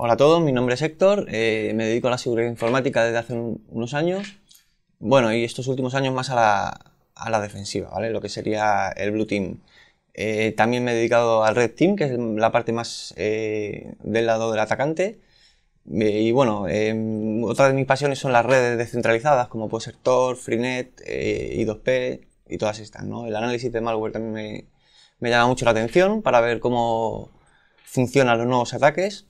Hola a todos, mi nombre es Héctor, eh, me dedico a la seguridad informática desde hace unos años. Bueno, y estos últimos años más a la, defensiva, ¿vale? Lo que sería el Blue Team. Eh, también me he dedicado al Red Team, que es la parte más eh, del lado del atacante. y bueno, em, otra de mis pasiones son las redes descentralizadas, como puede ser Tor, Freenet, I2P y todas estas, ¿no? El análisis de malware también me, me llama mucho la atención para ver cómo funcionan los nuevos ataques.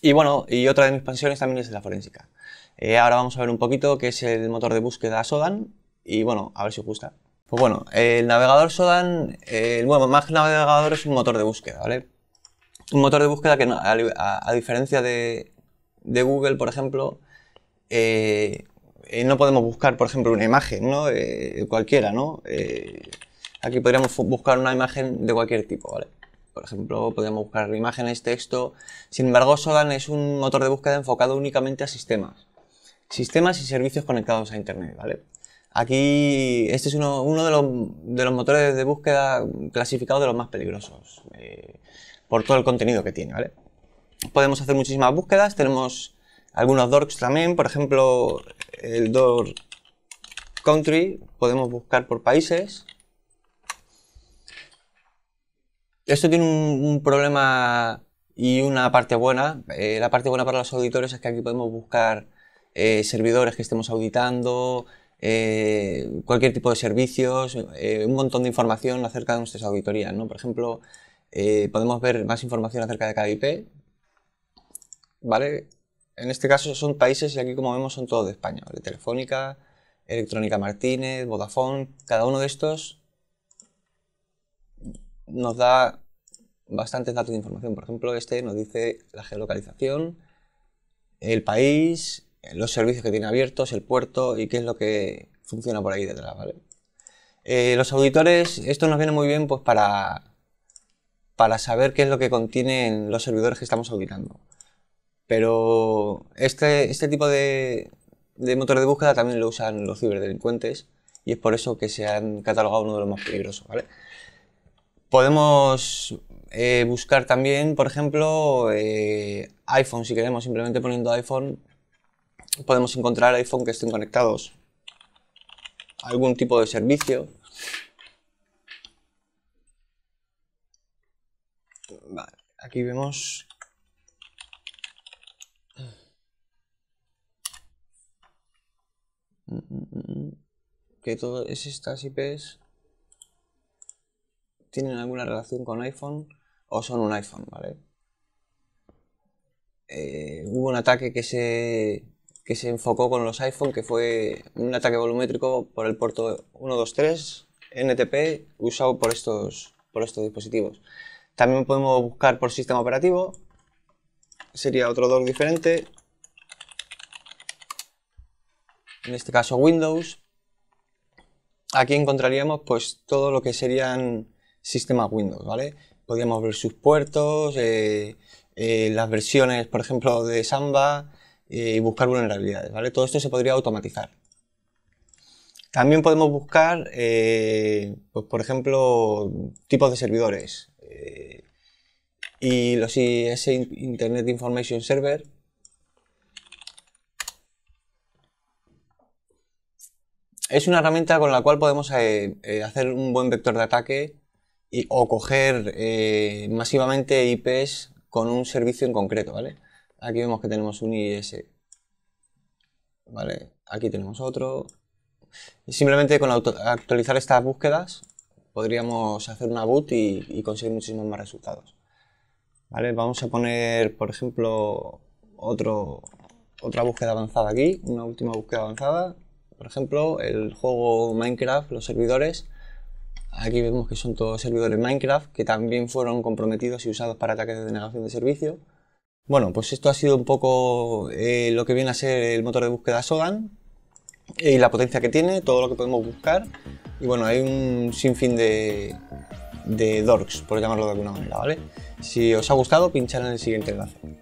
Y bueno, y otra de mis pasiones también es la forensica. Eh, ahora vamos a ver un poquito qué es el motor de búsqueda Sodan y bueno, a ver si os gusta. Pues bueno, el navegador Sodan, el bueno, más navegador es un motor de búsqueda, ¿vale? Un motor de búsqueda que a, diferencia de, Google, por ejemplo, eh, eh, no podemos buscar, por ejemplo, una imagen, ¿no? cualquiera, ¿no? aquí podríamos buscar una imagen de cualquier tipo, ¿vale? Por ejemplo, podemos buscar imágenes, texto. Sin embargo, Sodan es un motor de búsqueda enfocado únicamente a sistemas. Sistemas y servicios conectados a Internet, ¿vale? Aquí, este es uno, de, los, motores de búsqueda clasificados de los más peligrosos, eh, por todo el contenido que tiene, Podemos hacer muchísimas búsquedas, tenemos algunos dorks también, por ejemplo, el dork country, podemos buscar por países, Esto tiene un, problema y una parte buena. Eh, la parte buena para los auditores es que aquí podemos buscar eh, servidores que estemos auditando, eh, cualquier tipo de servicios, un montón de información acerca de nuestras auditorías. ¿no? Por ejemplo, podemos ver más información acerca de cada IP. ¿vale? En este caso son países y aquí como vemos son todos de España. Telefónica, Electrónica Martínez, Vodafone, cada uno de estos nos da bastantes datos de información. Por ejemplo, este nos dice la geolocalización, el país, los servicios que tiene abiertos, el puerto y qué es lo que funciona por ahí detrás, ¿vale? Eh, los auditores, esto nos viene muy bien pues para, para saber qué es lo que contienen los servidores que estamos auditando. Pero este, este tipo de, de motor de búsqueda también lo usan los ciberdelincuentes y es por eso que se han catalogado uno de los más peligrosos, ¿vale? Podemos eh, buscar también, por ejemplo, eh, iPhone, si queremos, simplemente poniendo iPhone, podemos encontrar iPhone que estén conectados a algún tipo de servicio. aquí vemos mm, mm, mm, que todo es estas IPs tienen alguna relación con iPhone o son un iPhone, ¿vale? Eh, hubo un ataque que se, se enfocó con los iPhone, que fue un ataque volumétrico por el puerto 123 NTP usado por estos, por estos dispositivos. También podemos buscar por sistema operativo, sería otro DOS diferente, en este caso Windows. Aquí encontraríamos pues todo lo que serían sistemas Windows, ¿vale? Podíamos ver sus puertos, eh, eh, las versiones, por ejemplo, de Samba eh, y buscar vulnerabilidades, ¿vale? Todo esto se podría automatizar. También podemos buscar, pues, por ejemplo, tipos de servidores. y los IS Internet Information Server, es una herramienta con la cual podemos hacer un buen vector de ataque o coger eh, masivamente IPs con un servicio en concreto, ¿vale? Aquí vemos que tenemos un IS, Aquí tenemos otro. simplemente con actualizar estas búsquedas podríamos hacer una boot y, conseguir muchísimos más resultados. Vamos a poner, por ejemplo, otra búsqueda avanzada aquí, una última búsqueda avanzada. Por ejemplo, el juego Minecraft, los servidores, Aquí vemos que son todos servidores Minecraft que también fueron comprometidos y usados para ataques de denegación de servicio. Bueno, pues esto ha sido un poco eh, lo que viene a ser el motor de búsqueda Sodan y la potencia que tiene, todo lo que podemos buscar. Y bueno, hay un sinfín de, de dorks, por llamarlo de alguna manera, ¿vale? Si os ha gustado, pinchar en el siguiente enlace.